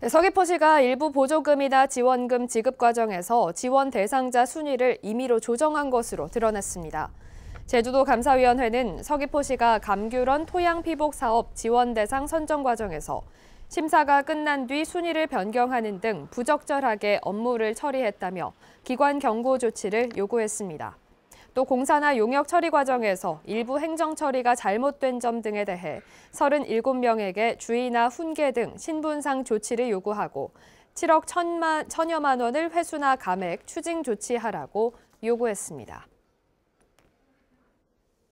네, 서귀포시가 일부 보조금이나 지원금 지급 과정에서 지원 대상자 순위를 임의로 조정한 것으로 드러났습니다. 제주도 감사위원회는 서귀포시가 감귤원 토양 피복 사업 지원 대상 선정 과정에서 심사가 끝난 뒤 순위를 변경하는 등 부적절하게 업무를 처리했다며 기관 경고 조치를 요구했습니다. 또 공사나 용역 처리 과정에서 일부 행정 처리가 잘못된 점 등에 대해 37명에게 주의나 훈계 등 신분상 조치를 요구하고 7억 천만, 천여만 원을 회수나 감액, 추징 조치하라고 요구했습니다.